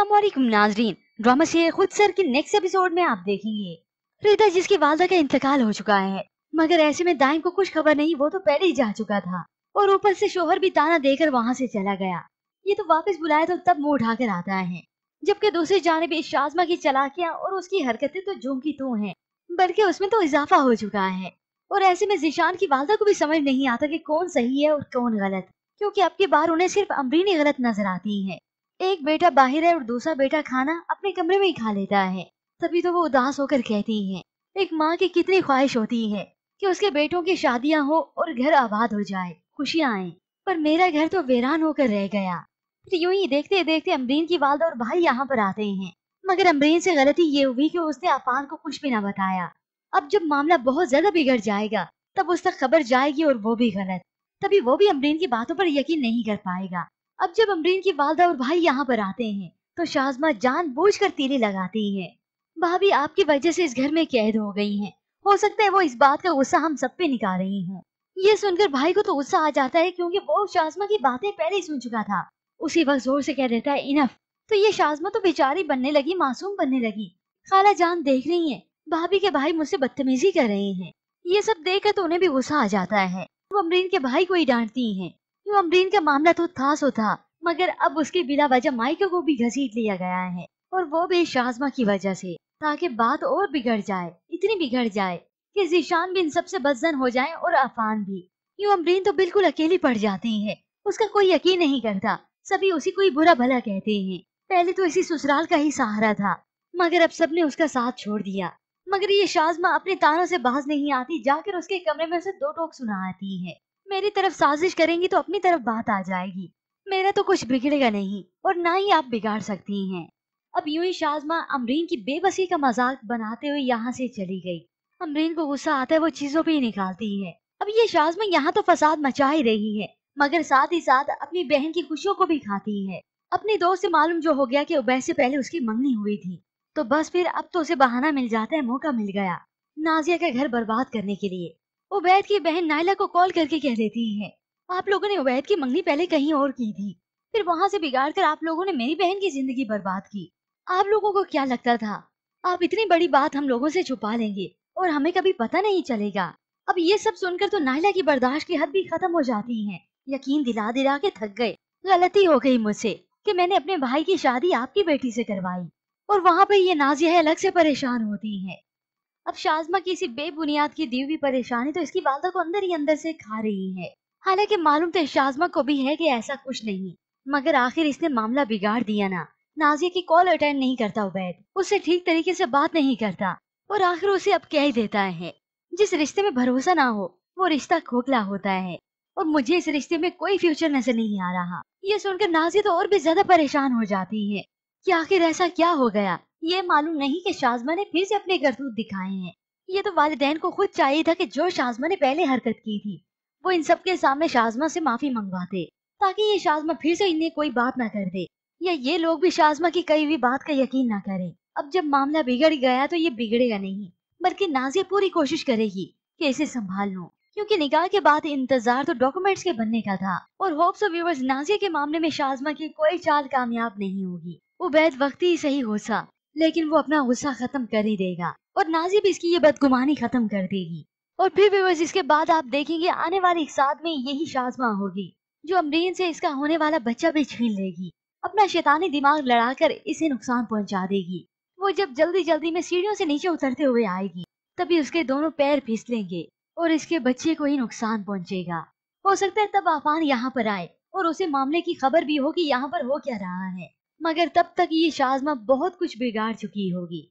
असलम नाजरीन ड्रामा से खुद सर के नेक्स्ट एपिसोड में आप देखेंगे रीता जिसकी वालदा का इंतकाल हो चुका है मगर ऐसे में दाइम को कुछ खबर नहीं वो तो पहले ही जा चुका था और ऊपर से शोहर भी ताना देकर वहाँ से चला गया ये तो वापस बुलाया तो तब मुंह उठाकर आता है जबकि दूसरी जानब शाजमा की चलाकियाँ और उसकी हरकतें तो जो की तो है बल्कि उसमें तो इजाफा हो चुका है और ऐसे में जिशान की वालदा को भी समझ नहीं आता की कौन सही है और कौन गलत क्यूँकी अब की बार उन्हें सिर्फ अमरीन गलत नजर आती है एक बेटा बाहर है और दूसरा बेटा खाना अपने कमरे में ही खा लेता है तभी तो वो उदास होकर कहती है एक माँ की कितनी ख्वाहिश होती है कि उसके बेटों की शादियाँ हो और घर आबाद हो जाए खुशियाँ आए पर मेरा घर तो वेरान होकर रह गया फिर तो यूं ही देखते देखते अमरीन की वालदा और भाई यहाँ पर आते हैं मगर अमरीन से गलती ये हुई कि उसने अफान को कुछ भी ना बताया अब जब मामला बहुत ज्यादा बिगड़ जाएगा तब उस तक खबर जाएगी और वो भी गलत तभी वो भी अमरीन की बातों पर यकीन नहीं कर पाएगा अब जब अमरीन की वालदा और भाई यहाँ पर आते हैं तो शाजमा कर तीली लगाती है भाभी आपकी वजह से इस घर में कैद हो गई हैं। हो सकता है वो इस बात का गुस्सा हम सब पे निकाल रही हूँ ये सुनकर भाई को तो गुस्सा आ जाता है क्योंकि वो शाजमा की बातें पहले ही सुन चुका था उसी वक्त जोर से कह देता है इनफ तो ये शाजमा तो बेचारी बनने लगी मासूम बनने लगी खाला जान देख रही है भाभी के भाई मुझसे बदतमीजी कर रहे हैं ये सब देख कर तो उन्हें भी गुस्सा आ जाता है वो अमरीन के भाई को ही डांटती है अमरीन का मामला तो था सो था मगर अब उसके बिला वजह माइक को भी घसीट लिया गया है और वो भी शाजमा की वजह से ताकि बात और बिगड़ जाए इतनी बिगड़ जाए कि जीशान भी इन सबसे बदजन हो जाए और अफान भी यूं अमरीन तो बिल्कुल अकेली पड़ जाती है उसका कोई यकीन नहीं करता सभी उसी को बुरा भला कहते हैं पहले तो इसी ससुराल का ही सहारा था मगर अब सबने उसका साथ छोड़ दिया मगर ये शाजमा अपने तारों से बाज नहीं आती जाकर उसके कमरे में उसे दो टोक सुना आती है मेरी तरफ साजिश करेंगी तो अपनी तरफ बात आ जाएगी मेरा तो कुछ बिगड़ेगा नहीं और ना ही आप बिगाड़ सकती हैं अब यूं ही शाजमा अमरीन की बेबसी का मजाक बनाते हुए यहाँ से चली गई अमरीन को गुस्सा आता है वो चीजों पे ही निकालती है अब ये शाजमा यहाँ तो फसाद मचा ही रही है मगर साथ ही साथ अपनी बहन की खुशियों को भी खाती है अपने दोस्त से मालूम जो हो गया कि उबैस से पहले उसकी मंगनी हुई थी तो बस फिर अब तो उसे बहाना मिल जाता है मौका मिल गया नाजिया का घर बर्बाद करने के लिए उबैद की बहन नायला को कॉल करके कह देती है आप लोगों ने उबैद की मंगनी पहले कहीं और की थी फिर वहाँ से बिगाड़ कर आप लोगों ने मेरी बहन की जिंदगी बर्बाद की आप लोगों को क्या लगता था आप इतनी बड़ी बात हम लोगों से छुपा लेंगे और हमें कभी पता नहीं चलेगा अब ये सब सुनकर तो नायला की बर्दाश्त की हद भी खत्म हो जाती है यकीन दिला दिला के थक गए गलती हो गई मुझसे कि मैंने अपने भाई की शादी आपकी बेटी से करवाई और वहाँ पर ये नाजिया अलग से परेशान होती है अब शाजमा की इसी बेबुनियाद की दी हुई परेशानी तो इसकी वालदा को अंदर ही अंदर से खा रही है हालांकि मालूम तो शाजमा को भी है कि ऐसा कुछ नहीं मगर आखिर इसने मामला बिगाड़ दिया ना नाजिया की कॉल अटेंड नहीं करता उबैद उससे ठीक तरीके से बात नहीं करता और आखिर उसे अब कह ही देता है जिस रिश्ते में भरोसा ना हो वो रिश्ता खोखला होता है और मुझे इस रिश्ते में कोई फ्यूचर नजर नहीं आ रहा ये सुनकर नाजिया तो और भी ज्यादा परेशान हो जाती है कि आखिर ऐसा क्या हो गया ये मालूम नहीं कि शाजमा ने फिर से अपने करतूत दिखाए हैं ये तो वाले को खुद चाहिए था कि जो शाजमा ने पहले हरकत की थी वो इन सब के सामने शाजमा से माफी मंगवाते ताकि ये शाजमा फिर से इन्हें कोई बात ना कर दे या ये लोग भी शाजमा की कई भी बात का यकीन ना करें अब जब मामला बिगड़ गया तो ये बिगड़ेगा नहीं बल्कि नाजिया पूरी कोशिश करेगी कि इसे संभाल लूं क्योंकि निकाह के बाद इंतजार तो डॉक्यूमेंट्स के बनने का था और होप्स और व्यूवर्स नाजिया के मामले में शाजमा की कोई चाल कामयाब नहीं होगी वो बेहद वक्त ही सही सा लेकिन वो अपना गुस्सा खत्म कर ही देगा और नाजी भी इसकी ये बदगुमानी खत्म कर देगी और फिर व्यूवर्स इसके बाद आप देखेंगे आने वाले एक साथ में यही शाजमा होगी जो अमरीन से इसका होने वाला बच्चा भी छीन लेगी अपना शैतानी दिमाग लड़ाकर इसे नुकसान पहुंचा देगी वो जब जल्दी जल्दी में सीढ़ियों से नीचे उतरते हुए आएगी तभी उसके दोनों पैर फिसलेंगे और इसके बच्चे को ही नुकसान पहुंचेगा हो सकता है तब आफान यहाँ पर आए और उसे मामले की खबर भी हो कि यहाँ पर हो क्या रहा है मगर तब तक ये शाजमा बहुत कुछ बिगाड़ चुकी होगी